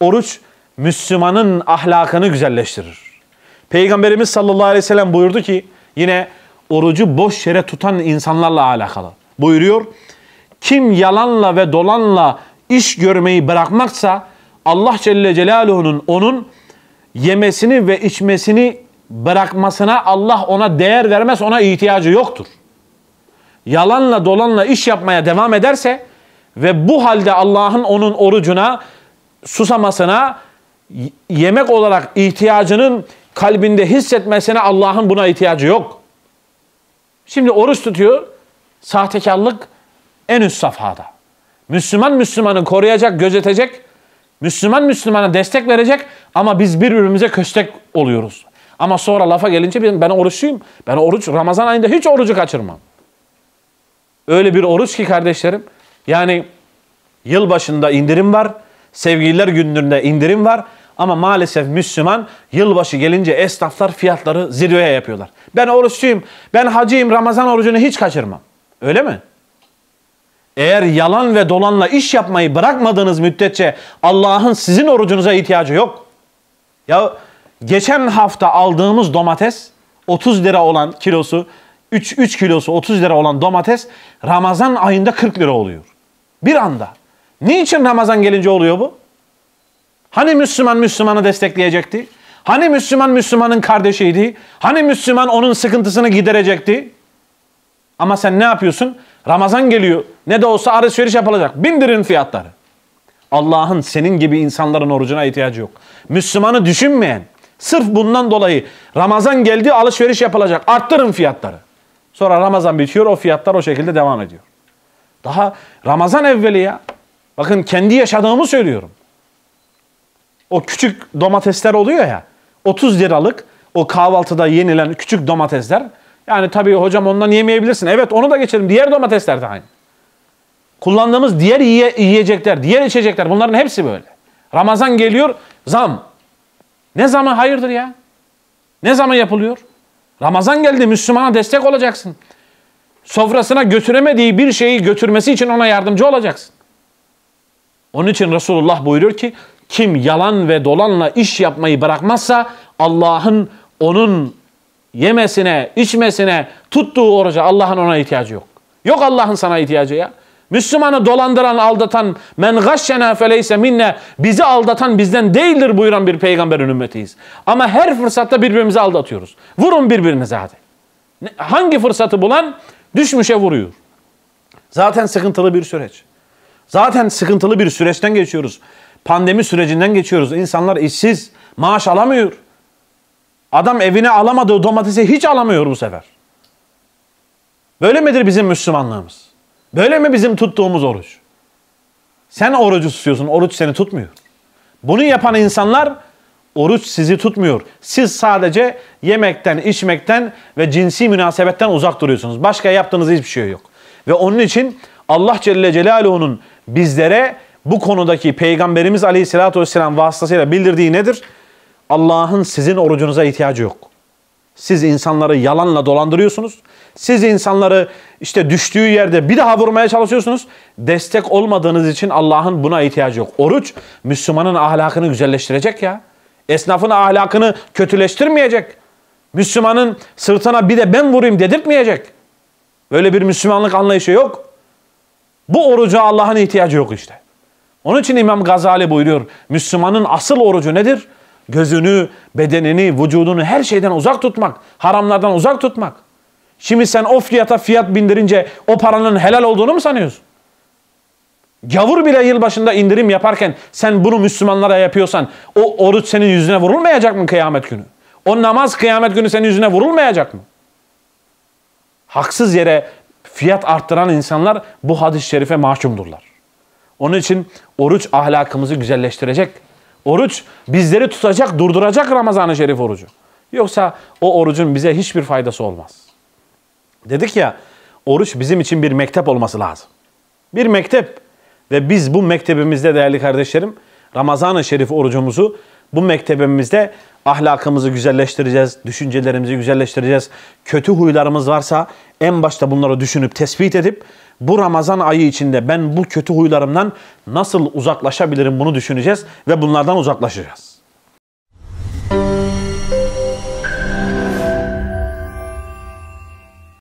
Oruç Müslümanın ahlakını güzelleştirir. Peygamberimiz sallallahu aleyhi ve sellem buyurdu ki yine orucu boş yere tutan insanlarla alakalı. Buyuruyor kim yalanla ve dolanla iş görmeyi bırakmaksa Allah Celle Celaluhu'nun onun yemesini ve içmesini bırakmasına Allah ona değer vermez, ona ihtiyacı yoktur. Yalanla dolanla iş yapmaya devam ederse ve bu halde Allah'ın onun orucuna susamasına yemek olarak ihtiyacının kalbinde hissetmesine Allah'ın buna ihtiyacı yok. Şimdi oruç tutuyor. Sahtekarlık en üst safhada. Müslüman Müslümanı koruyacak, gözetecek. Müslüman Müslümana destek verecek ama biz birbirimize köstek oluyoruz. Ama sonra lafa gelince ben oruçluyum. Ben oruç Ramazan ayında hiç orucu kaçırmam. Öyle bir oruç ki kardeşlerim. Yani yıl başında indirim var. Sevgililer günlerinde indirim var. Ama maalesef Müslüman yılbaşı gelince esnaflar fiyatları zirveye yapıyorlar. Ben oruçluyum, ben hacıyım, Ramazan orucunu hiç kaçırmam. Öyle mi? Eğer yalan ve dolanla iş yapmayı bırakmadığınız müddetçe Allah'ın sizin orucunuza ihtiyacı yok. Ya geçen hafta aldığımız domates 30 lira olan kilosu 3, 3 kilosu 30 lira olan domates Ramazan ayında 40 lira oluyor. Bir anda. Niçin Ramazan gelince oluyor bu? Hani Müslüman Müslümanı destekleyecekti? Hani Müslüman Müslümanın kardeşiydi? Hani Müslüman onun sıkıntısını giderecekti? Ama sen ne yapıyorsun? Ramazan geliyor. Ne de olsa alışveriş yapılacak. Bindirin fiyatları. Allah'ın senin gibi insanların orucuna ihtiyacı yok. Müslümanı düşünmeyen, sırf bundan dolayı Ramazan geldi alışveriş yapılacak. Arttırın fiyatları. Sonra Ramazan bitiyor o fiyatlar o şekilde devam ediyor. Daha Ramazan evveli ya. Bakın kendi yaşadığımı söylüyorum. O küçük domatesler oluyor ya. 30 liralık o kahvaltıda yenilen küçük domatesler. Yani tabii hocam ondan yemeyebilirsin. Evet onu da geçelim. Diğer domatesler de aynı. Kullandığımız diğer yiyecekler, diğer içecekler bunların hepsi böyle. Ramazan geliyor zam. Ne zaman hayırdır ya? Ne zaman yapılıyor? Ramazan geldi Müslümana destek olacaksın. Sofrasına götüremediği bir şeyi götürmesi için ona yardımcı olacaksın. Onun için Resulullah buyuruyor ki kim yalan ve dolanla iş yapmayı bırakmazsa Allah'ın onun yemesine, içmesine, tuttuğu oruca Allah'ın ona ihtiyacı yok. Yok Allah'ın sana ihtiyacı ya. Müslümanı dolandıran, aldatan, men gaşşena feleyse minne, bizi aldatan bizden değildir buyuran bir peygamberin ümmetiyiz. Ama her fırsatta birbirimizi aldatıyoruz. Vurun birbirinize hadi. Hangi fırsatı bulan düşmüşe vuruyor. Zaten sıkıntılı bir süreç. Zaten sıkıntılı bir süreçten geçiyoruz. Pandemi sürecinden geçiyoruz. İnsanlar işsiz, maaş alamıyor. Adam evine alamadığı domatesi hiç alamıyor bu sefer. Böyle midir bizim Müslümanlığımız? Böyle mi bizim tuttuğumuz oruç? Sen orucu tutuyorsun, oruç seni tutmuyor. Bunu yapan insanlar oruç sizi tutmuyor. Siz sadece yemekten, içmekten ve cinsi münasebetten uzak duruyorsunuz. Başka yaptığınız hiçbir şey yok. Ve onun için Allah Celle Celaluhu'nun bizlere bu konudaki Peygamberimiz Aleyhisselatü Vesselam vasıtasıyla bildirdiği nedir? Allah'ın sizin orucunuza ihtiyacı yok. Siz insanları yalanla dolandırıyorsunuz. Siz insanları işte düştüğü yerde bir daha vurmaya çalışıyorsunuz. Destek olmadığınız için Allah'ın buna ihtiyacı yok. Oruç Müslümanın ahlakını güzelleştirecek ya. Esnafın ahlakını kötüleştirmeyecek. Müslümanın sırtına bir de ben vurayım dedirtmeyecek. Böyle bir Müslümanlık anlayışı yok. Bu oruca Allah'ın ihtiyacı yok işte. Onun için İmam Gazali buyuruyor. Müslümanın asıl orucu nedir? Gözünü, bedenini, vücudunu her şeyden uzak tutmak. Haramlardan uzak tutmak. Şimdi sen o fiyata fiyat bindirince o paranın helal olduğunu mu sanıyorsun? Gavur bile yılbaşında indirim yaparken sen bunu Müslümanlara yapıyorsan o oruç senin yüzüne vurulmayacak mı kıyamet günü? O namaz kıyamet günü senin yüzüne vurulmayacak mı? Haksız yere fiyat arttıran insanlar bu hadis-i şerife mahkumdurlar. Onun için oruç ahlakımızı güzelleştirecek. Oruç bizleri tutacak, durduracak Ramazan-ı Şerif orucu. Yoksa o orucun bize hiçbir faydası olmaz. Dedik ya, oruç bizim için bir mektep olması lazım. Bir mektep ve biz bu mektebimizde değerli kardeşlerim Ramazan-ı Şerif orucumuzu bu mektebimizde ahlakımızı güzelleştireceğiz, düşüncelerimizi güzelleştireceğiz. Kötü huylarımız varsa en başta bunları düşünüp tespit edip bu Ramazan ayı içinde ben bu kötü huylarımdan nasıl uzaklaşabilirim bunu düşüneceğiz ve bunlardan uzaklaşacağız.